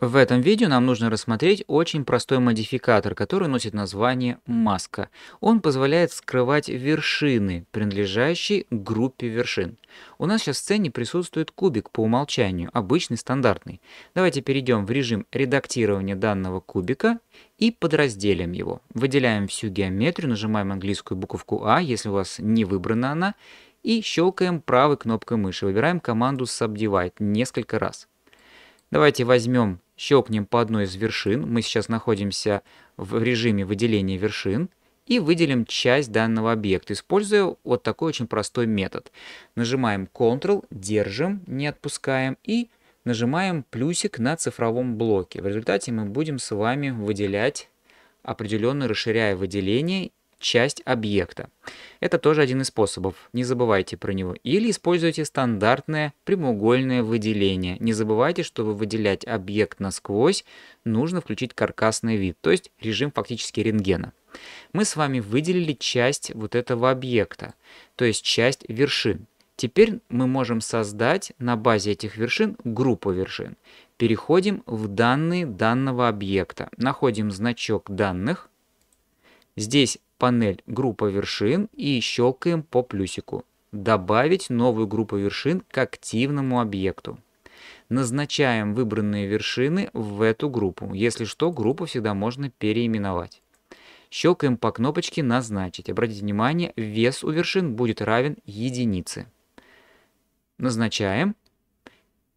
В этом видео нам нужно рассмотреть очень простой модификатор, который носит название маска. Он позволяет скрывать вершины, принадлежащие группе вершин. У нас сейчас в сцене присутствует кубик по умолчанию, обычный, стандартный. Давайте перейдем в режим редактирования данного кубика и подразделим его. Выделяем всю геометрию, нажимаем английскую буковку А, если у вас не выбрана она, и щелкаем правой кнопкой мыши, выбираем команду «Subdivide» несколько раз. Давайте возьмем щелкнем по одной из вершин, мы сейчас находимся в режиме выделения вершин, и выделим часть данного объекта, используя вот такой очень простой метод. Нажимаем Ctrl, держим, не отпускаем, и нажимаем плюсик на цифровом блоке. В результате мы будем с вами выделять определенно расширяя выделение часть объекта. Это тоже один из способов, не забывайте про него. Или используйте стандартное прямоугольное выделение. Не забывайте, чтобы выделять объект насквозь, нужно включить каркасный вид, то есть режим фактически рентгена. Мы с вами выделили часть вот этого объекта, то есть часть вершин. Теперь мы можем создать на базе этих вершин группу вершин. Переходим в данные данного объекта. Находим значок данных. Здесь панель «Группа вершин» и щелкаем по плюсику. Добавить новую группу вершин к активному объекту. Назначаем выбранные вершины в эту группу. Если что, группу всегда можно переименовать. Щелкаем по кнопочке «Назначить». Обратите внимание, вес у вершин будет равен единице. Назначаем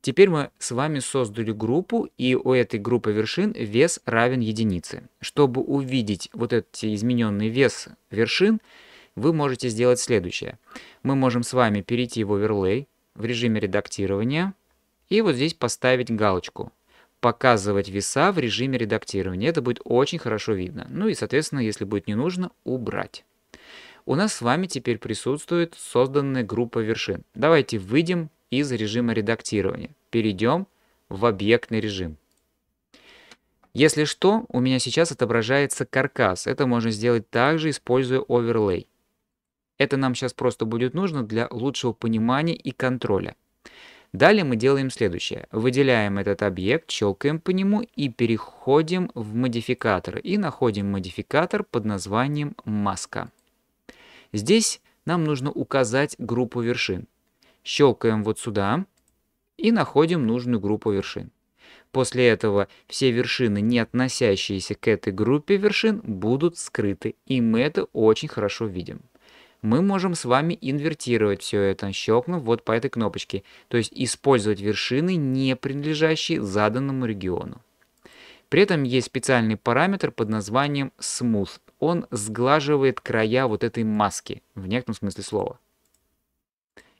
Теперь мы с вами создали группу, и у этой группы вершин вес равен единице. Чтобы увидеть вот эти измененный вес вершин, вы можете сделать следующее. Мы можем с вами перейти в оверлей в режиме редактирования и вот здесь поставить галочку показывать веса в режиме редактирования. Это будет очень хорошо видно. Ну и, соответственно, если будет не нужно, убрать. У нас с вами теперь присутствует созданная группа вершин. Давайте выйдем из режима редактирования. Перейдем в объектный режим. Если что, у меня сейчас отображается каркас. Это можно сделать также, используя overlay. Это нам сейчас просто будет нужно для лучшего понимания и контроля. Далее мы делаем следующее. Выделяем этот объект, щелкаем по нему и переходим в модификатор. И находим модификатор под названием маска. Здесь нам нужно указать группу вершин щелкаем вот сюда и находим нужную группу вершин. После этого все вершины, не относящиеся к этой группе вершин, будут скрыты, и мы это очень хорошо видим. Мы можем с вами инвертировать все это, щелкнув вот по этой кнопочке, то есть использовать вершины, не принадлежащие заданному региону. При этом есть специальный параметр под названием Smooth. Он сглаживает края вот этой маски, в некотором смысле слова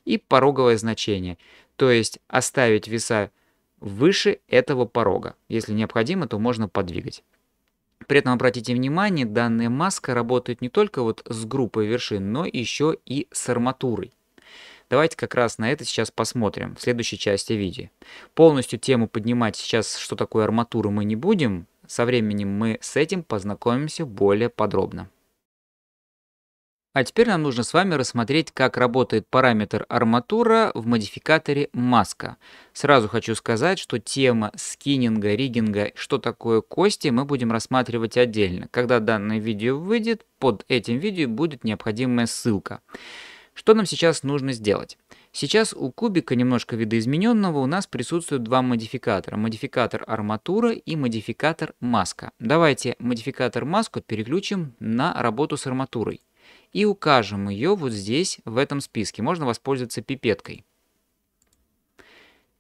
и пороговое значение, то есть оставить веса выше этого порога. Если необходимо, то можно подвигать. При этом обратите внимание, данная маска работает не только вот с группой вершин, но еще и с арматурой. Давайте как раз на это сейчас посмотрим в следующей части видео. Полностью тему поднимать сейчас, что такое арматура, мы не будем. Со временем мы с этим познакомимся более подробно. А теперь нам нужно с вами рассмотреть, как работает параметр арматура в модификаторе маска. Сразу хочу сказать, что тема скиннинга, риггинга, что такое кости, мы будем рассматривать отдельно. Когда данное видео выйдет, под этим видео будет необходимая ссылка. Что нам сейчас нужно сделать? Сейчас у кубика немножко видоизмененного у нас присутствуют два модификатора. Модификатор арматура и модификатор маска. Давайте модификатор маску переключим на работу с арматурой и укажем ее вот здесь, в этом списке. Можно воспользоваться пипеткой.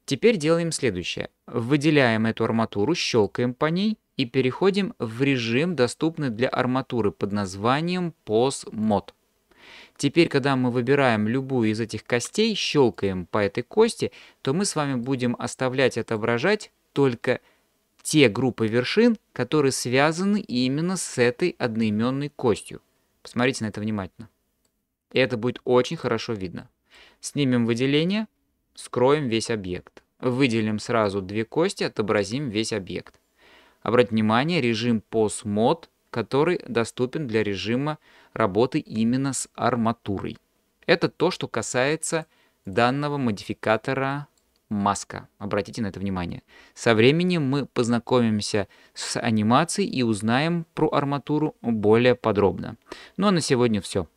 Теперь делаем следующее. Выделяем эту арматуру, щелкаем по ней и переходим в режим, доступный для арматуры под названием Pose Mode. Теперь, когда мы выбираем любую из этих костей, щелкаем по этой кости, то мы с вами будем оставлять отображать только те группы вершин, которые связаны именно с этой одноименной костью. Посмотрите на это внимательно. И это будет очень хорошо видно. Снимем выделение, скроем весь объект. Выделим сразу две кости, отобразим весь объект. Обратите внимание, режим Pose Mode, который доступен для режима работы именно с арматурой. Это то, что касается данного модификатора маска. Обратите на это внимание. Со временем мы познакомимся с анимацией и узнаем про арматуру более подробно. Ну а на сегодня все.